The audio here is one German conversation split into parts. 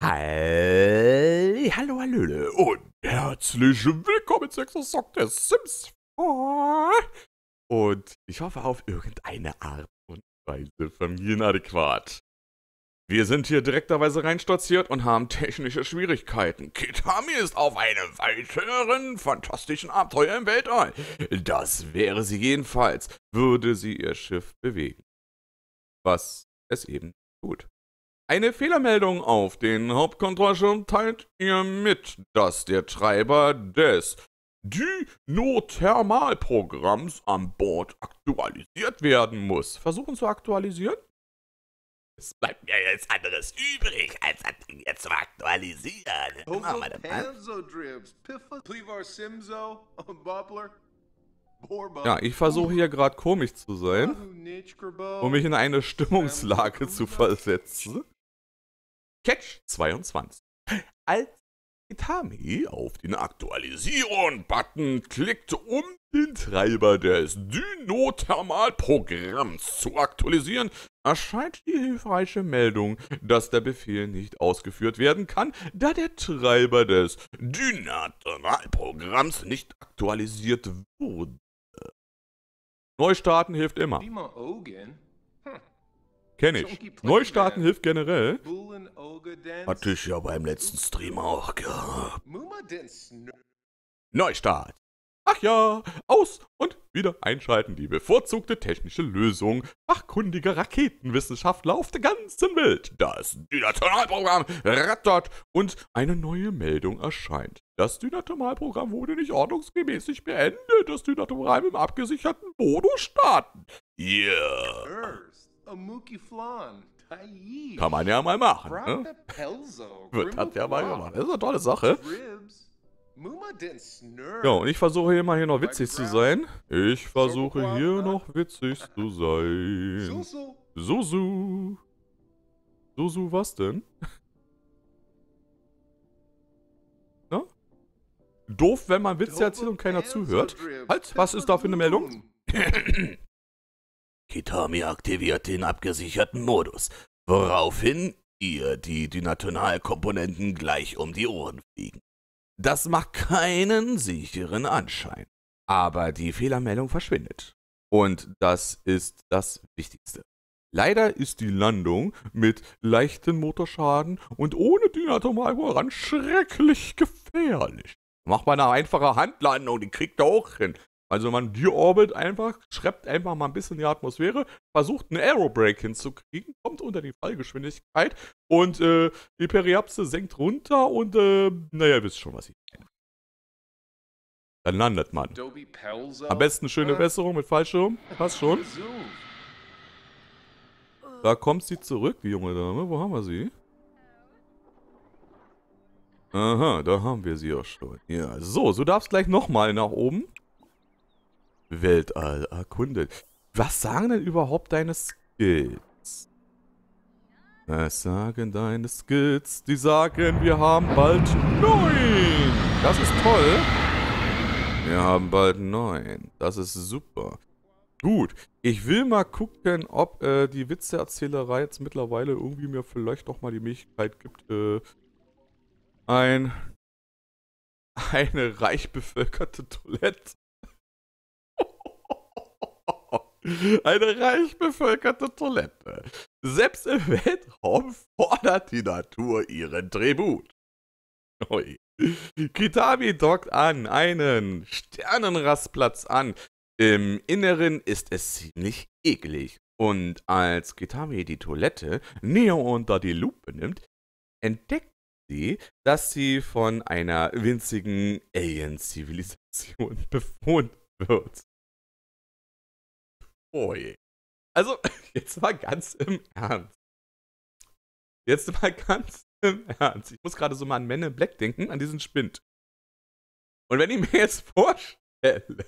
Hi, hallo, hallo und herzlich willkommen zu Exosock der Sims 4. Und ich hoffe auf irgendeine Art und Weise familienadäquat. Wir sind hier direkterweise reinstolziert und haben technische Schwierigkeiten. Kitami ist auf einem weiteren fantastischen Abenteuer im Weltall. Das wäre sie jedenfalls, würde sie ihr Schiff bewegen. Was es eben tut. Eine Fehlermeldung auf den Hauptkontrollschirm teilt ihr mit, dass der Treiber des Dynothermalprogramms an Bord aktualisiert werden muss. Versuchen zu aktualisieren? Es bleibt mir jetzt anderes übrig, als das Ding jetzt zu aktualisieren. Homo Panzo Dribs, Ja, ich versuche hier gerade komisch zu sein, um mich in eine Stimmungslage zu versetzen. Catch 22. Als Itami auf den Aktualisieren-Button klickt, um den Treiber des Dynothermal-Programms zu aktualisieren, erscheint die hilfreiche Meldung, dass der Befehl nicht ausgeführt werden kann, da der Treiber des Dynothermal-Programms nicht aktualisiert wurde. Neustarten hilft immer. Hm. Kenne ich. Neustarten hilft generell. Hatte ich ja beim letzten Stream auch gehabt. Neustart. Ach ja, aus und wieder einschalten. Die bevorzugte technische Lösung fachkundiger Raketenwissenschaftler auf der ganzen Welt. Das Dynatonalprogramm rattert und eine neue Meldung erscheint. Das Dynatonalprogramm wurde nicht ordnungsgemäß beendet. Das Dynatomal im abgesicherten Modus starten. Yeah. Kann man ja mal machen. Ne? Wird hat ja mal gemacht. Das ist eine tolle Sache. Ja, und ich versuche hier mal hier noch witzig zu sein. Ich versuche hier noch witzig zu sein. Susu. Susu, was denn? Na? Ne? Doof, wenn man Witze erzählt und keiner zuhört. Halt, was ist da für eine Meldung? Kitami aktiviert den abgesicherten Modus, woraufhin ihr die Dynatonalkomponenten gleich um die Ohren fliegen. Das macht keinen sicheren Anschein, aber die Fehlermeldung verschwindet. Und das ist das Wichtigste. Leider ist die Landung mit leichten Motorschaden und ohne Dynatomalkoran schrecklich gefährlich. Mach mal eine einfache Handlandung, die kriegt er auch hin. Also man deorbit einfach, schreibt einfach mal ein bisschen die Atmosphäre, versucht einen Aerobrake hinzukriegen, kommt unter die Fallgeschwindigkeit und äh, die Periapse senkt runter und äh, naja, ihr wisst schon, was ich meine. Dann landet man. Am besten schöne äh. Besserung mit Fallschirm, passt schon. Da kommt sie zurück, die junge Dame. Wo haben wir sie? Aha, da haben wir sie auch schon. Ja, so, so darfst gleich nochmal nach oben. Weltall erkundet. Was sagen denn überhaupt deine Skills? Was sagen deine Skills? Die sagen, wir haben bald neun. Das ist toll. Wir haben bald neun. Das ist super. Gut, ich will mal gucken, ob äh, die Witzeerzählerei jetzt mittlerweile irgendwie mir vielleicht auch mal die Möglichkeit gibt, äh, ein, eine reich bevölkerte Toilette eine reich bevölkerte Toilette. Selbst im Weltraum fordert die Natur ihren Tribut. Oi. Kitami dockt an einen Sternenrastplatz an. Im Inneren ist es ziemlich eklig. Und als Kitami die Toilette näher unter die Lupe nimmt, entdeckt sie, dass sie von einer winzigen Alien-Zivilisation bewohnt wird. Oh je. Also, jetzt mal ganz im Ernst. Jetzt mal ganz im Ernst. Ich muss gerade so mal an Men in Black denken, an diesen Spind. Und wenn ich mir jetzt vorstelle,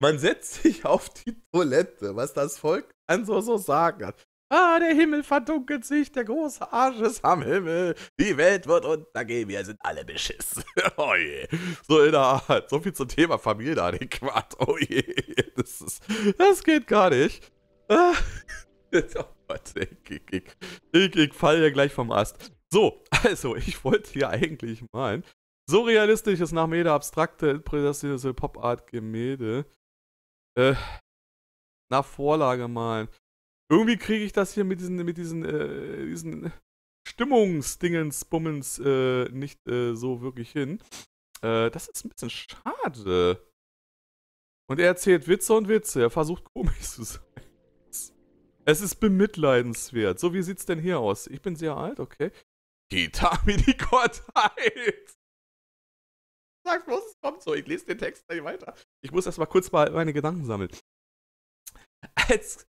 man setzt sich auf die Toilette, was das Volk an so, so sagen hat. Ah, der Himmel verdunkelt sich, der große Arsch ist am Himmel, die Welt wird untergehen, wir sind alle beschiss. oh je. So in der Art. So viel zum Thema Familie adäquat. Oh je. Das, ist, das geht gar nicht. oh Gott, ich, ich, ich, ich, ich falle ja gleich vom Ast. So, also, ich wollte hier eigentlich malen. So realistisch ist nach jeder abstrakte, interpretative Pop-Art-Gemälde. Äh, nach Vorlage malen irgendwie kriege ich das hier mit diesen, mit diesen, äh, diesen Stimmungsdingens, Bummens äh, nicht äh, so wirklich hin. Äh, das ist ein bisschen schade. Und er erzählt Witze und Witze. Er versucht komisch zu sein. Es ist bemitleidenswert. So, wie sieht's denn hier aus? Ich bin sehr alt, okay. Kitami die Gottheit! Sag bloß, es kommt so. Ich lese den Text gleich weiter. Ich muss erstmal kurz mal meine Gedanken sammeln. Als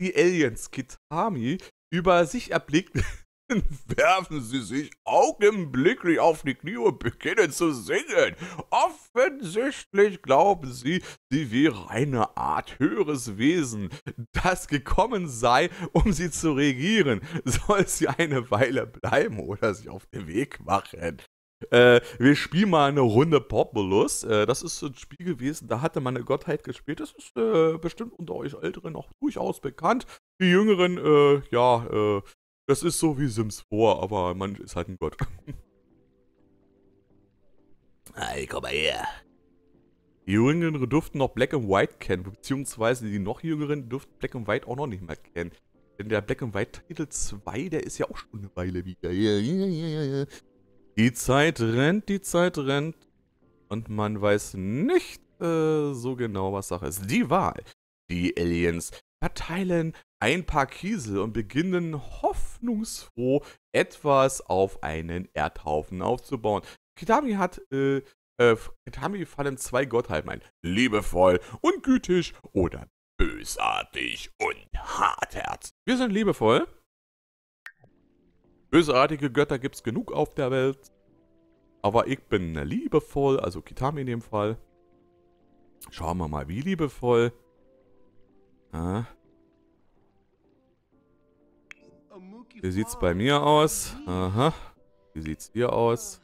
die Aliens Kitami über sich erblickten, werfen sie sich augenblicklich auf die Knie und beginnen zu singen. Offensichtlich glauben sie, sie wäre eine Art höheres Wesen, das gekommen sei, um sie zu regieren. Soll sie eine Weile bleiben oder sich auf den Weg machen? Äh, wir spielen mal eine Runde Populus. Äh, das ist so ein Spiel gewesen, da hatte man eine Gottheit gespielt. Das ist äh, bestimmt unter euch Älteren auch durchaus bekannt. Die Jüngeren, äh, ja, äh, das ist so wie Sims 4, aber man ist halt ein Gott. hey, komm mal her. Die Jüngeren durften noch Black and White kennen, beziehungsweise die noch Jüngeren dürften Black and White auch noch nicht mehr kennen. Denn der Black and White Titel 2, der ist ja auch schon eine Weile wieder. Ja, ja, ja, ja. Die Zeit rennt, die Zeit rennt. Und man weiß nicht äh, so genau, was Sache ist. Die Wahl. Die Aliens verteilen ein paar Kiesel und beginnen hoffnungsfroh etwas auf einen Erdhaufen aufzubauen. Kitami hat, äh, äh, Kitami fallen zwei Gottheiten ein. Liebevoll und gütig oder bösartig und hartherz. Wir sind liebevoll. Bösartige Götter gibt es genug auf der Welt. Aber ich bin liebevoll, also Kitami in dem Fall. Schauen wir mal, wie liebevoll. Äh. Wie sieht es bei mir aus? Aha. Wie sieht's hier aus?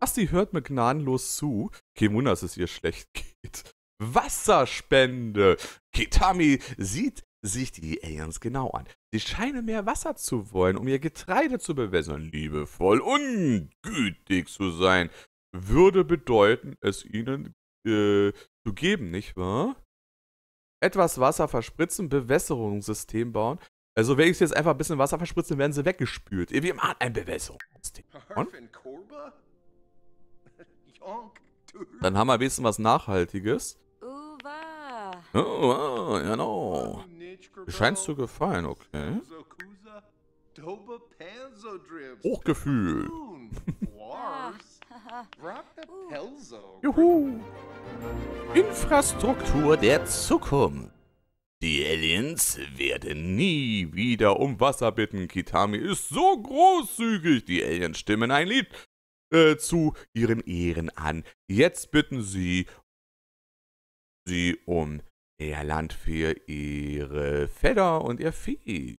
Ach, sie hört mir gnadenlos zu. Kein Wunder, dass es ihr schlecht geht. Wasserspende. Kitami sieht sich die Aliens genau an. Sie scheinen mehr Wasser zu wollen, um ihr Getreide zu bewässern. Liebevoll und gütig zu sein würde bedeuten, es ihnen äh, zu geben, nicht wahr? Etwas Wasser verspritzen, Bewässerungssystem bauen. Also wenn ich jetzt einfach ein bisschen Wasser verspritze, werden sie weggespült. Wir machen ein Bewässerungssystem. Dann haben wir ein bisschen was Nachhaltiges. Oh, wow, genau. Du scheinst zu gefallen, okay. Hochgefühl. Juhu. Infrastruktur der Zukunft. Die Aliens werden nie wieder um Wasser bitten. Kitami ist so großzügig. Die Aliens stimmen ein Lied äh, zu ihren Ehren an. Jetzt bitten sie sie um Land für ihre Fedder und ihr Vieh.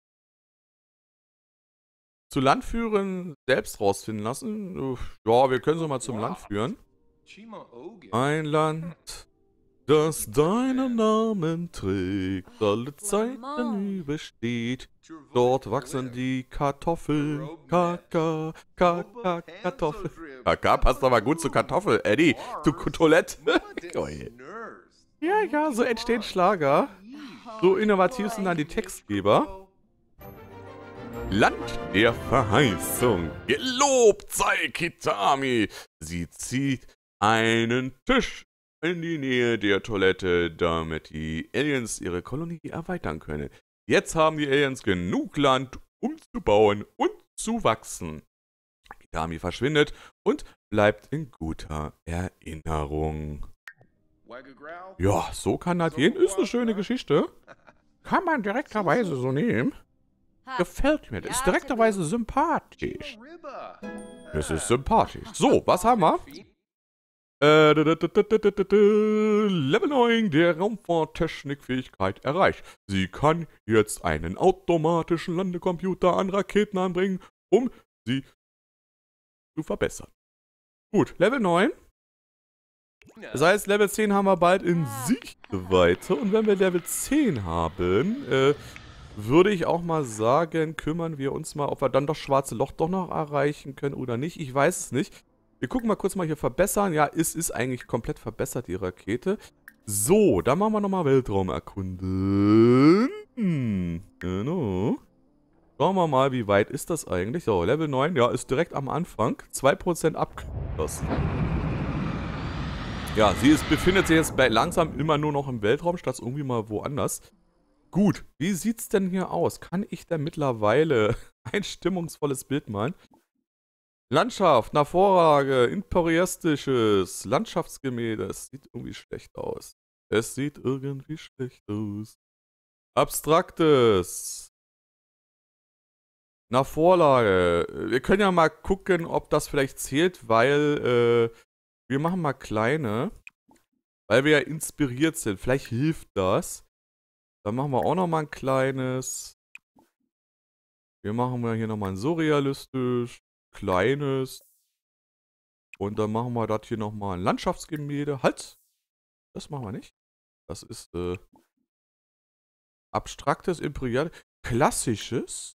Zu Land führen, selbst rausfinden lassen. Ja, wir können so mal zum Land führen. Ein Land, das deinen Namen trägt, alle Zeiten übersteht. Dort wachsen die Kartoffeln. Kaka, Kaka, Kartoffeln. Kaka passt aber gut zu Kartoffeln, Eddie. Zu Toilette. Geil. Ja, ja, so entstehen Schlager. So innovativ sind dann die Textgeber. Land der Verheißung. Gelobt sei Kitami. Sie zieht einen Tisch in die Nähe der Toilette, damit die Aliens ihre Kolonie erweitern können. Jetzt haben die Aliens genug Land, um zu bauen und zu wachsen. Kitami verschwindet und bleibt in guter Erinnerung. Ja, so kann das gehen. Ist eine schöne Geschichte. Kann man direkterweise so nehmen. Gefällt mir. ist direkterweise sympathisch. Es ist sympathisch. So, was haben wir? Äh, Level 9 der Raumfahrttechnikfähigkeit erreicht. Sie kann jetzt einen automatischen Landecomputer an Raketen anbringen, um sie zu verbessern. Gut, Level 9. Das heißt, Level 10 haben wir bald in Sichtweite. Und wenn wir Level 10 haben, äh, würde ich auch mal sagen, kümmern wir uns mal, ob wir dann das schwarze Loch doch noch erreichen können oder nicht. Ich weiß es nicht. Wir gucken mal kurz mal hier verbessern. Ja, es ist eigentlich komplett verbessert, die Rakete. So, dann machen wir nochmal Weltraum erkunden. genau. Schauen wir mal, wie weit ist das eigentlich? So, Level 9, ja, ist direkt am Anfang. 2% abgeschlossen. Ja, sie ist, befindet sich jetzt langsam immer nur noch im Weltraum, statt irgendwie mal woanders. Gut, wie sieht's denn hier aus? Kann ich denn mittlerweile ein stimmungsvolles Bild malen? Landschaft, nach Vorrage, imperialistisches, Landschaftsgemälde. Es sieht irgendwie schlecht aus. Es sieht irgendwie schlecht aus. Abstraktes. Nach Vorlage. Wir können ja mal gucken, ob das vielleicht zählt, weil äh, wir machen mal kleine, weil wir ja inspiriert sind. Vielleicht hilft das. Dann machen wir auch nochmal ein kleines. Wir machen wir hier nochmal ein surrealistisch, kleines. Und dann machen wir das hier nochmal ein Landschaftsgemälde. Halt! Das machen wir nicht. Das ist äh, abstraktes, imperial, klassisches.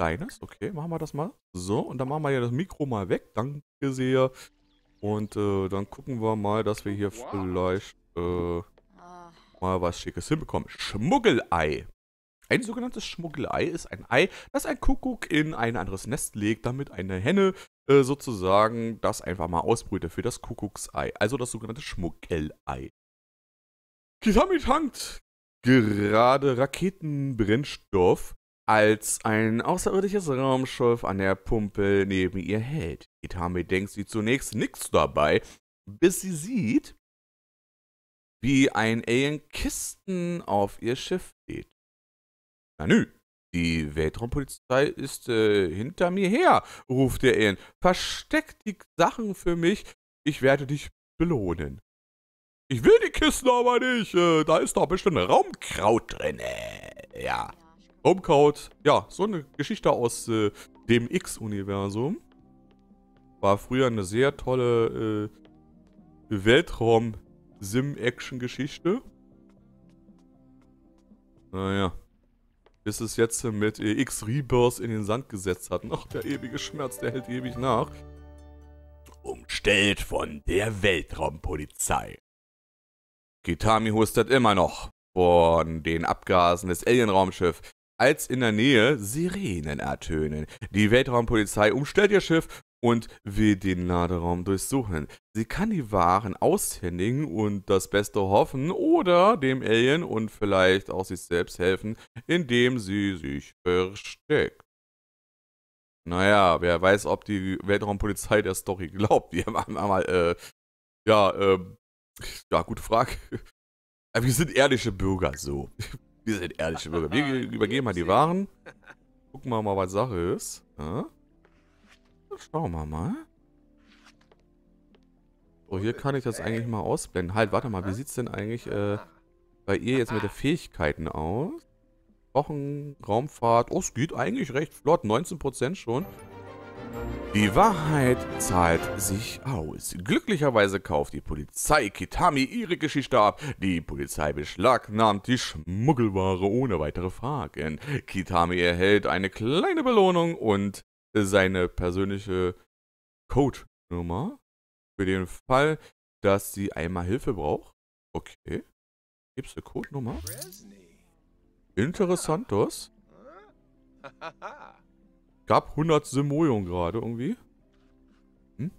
Kleines, okay, machen wir das mal. So, und dann machen wir ja das Mikro mal weg. Danke sehr. Und äh, dann gucken wir mal, dass wir hier vielleicht äh, ah. mal was Schickes hinbekommen. Schmuggelei. Ein sogenanntes Schmuggelei ist ein Ei, das ein Kuckuck in ein anderes Nest legt, damit eine Henne äh, sozusagen das einfach mal ausbrütet für das Kuckucksei. Also das sogenannte Schmuggelei. Kisami tankt gerade Raketenbrennstoff als ein außerirdisches Raumschiff an der Pumpe neben ihr hält. Itame denkt sie zunächst nichts dabei, bis sie sieht, wie ein Alien Kisten auf ihr Schiff Na nü, die Weltraumpolizei ist äh, hinter mir her, ruft der Alien. Versteck die Sachen für mich, ich werde dich belohnen. Ich will die Kisten aber nicht, äh, da ist doch bestimmt Raumkraut drin. Äh, ja. Homecode, ja, so eine Geschichte aus äh, dem X-Universum. War früher eine sehr tolle äh, Weltraum-Sim-Action-Geschichte. Naja. Bis es jetzt mit äh, X-Rebirth in den Sand gesetzt hat. Noch der ewige Schmerz, der hält ewig nach. Umstellt von der Weltraumpolizei. Kitami hustet immer noch von den Abgasen des alien raumschiffs als in der Nähe Sirenen ertönen. Die Weltraumpolizei umstellt ihr Schiff und will den Laderaum durchsuchen. Sie kann die Waren aushändigen und das Beste hoffen oder dem Alien und vielleicht auch sich selbst helfen, indem sie sich versteckt. Naja, wer weiß, ob die Weltraumpolizei der Story glaubt. Wir haben einmal, äh, ja, äh, ja, gute Frage. wir sind ehrliche Bürger, so. Wir sind ehrliche Bürger. Wir übergeben mal die Waren. Gucken wir mal, was Sache ist. Ja? Schauen wir mal. So, oh, hier kann ich das eigentlich mal ausblenden. Halt, warte mal. Wie sieht es denn eigentlich äh, bei ihr jetzt mit den Fähigkeiten aus? Wochen, Raumfahrt. Oh, es geht eigentlich recht flott. 19% schon. Die Wahrheit zahlt sich aus. Glücklicherweise kauft die Polizei Kitami ihre Geschichte ab. Die Polizei beschlagnahmt die Schmuggelware ohne weitere Fragen. Kitami erhält eine kleine Belohnung und seine persönliche Codenummer für den Fall, dass sie einmal Hilfe braucht. Okay. Gibt's eine Codenummer? Interessantos. gab 100 Simoleon gerade irgendwie. Hm?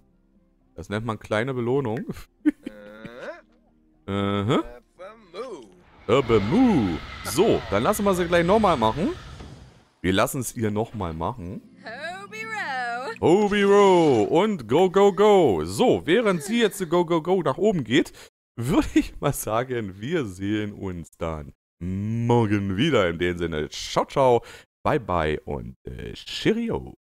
Das nennt man kleine Belohnung. uh -huh. Urban Moo. So, dann lassen wir sie gleich nochmal machen. Wir lassen es ihr nochmal machen. Hobie Row und Go Go Go. So, während sie jetzt Go Go Go nach oben geht, würde ich mal sagen, wir sehen uns dann morgen wieder. In dem Sinne, ciao ciao. Bye bye und äh, Cheerio.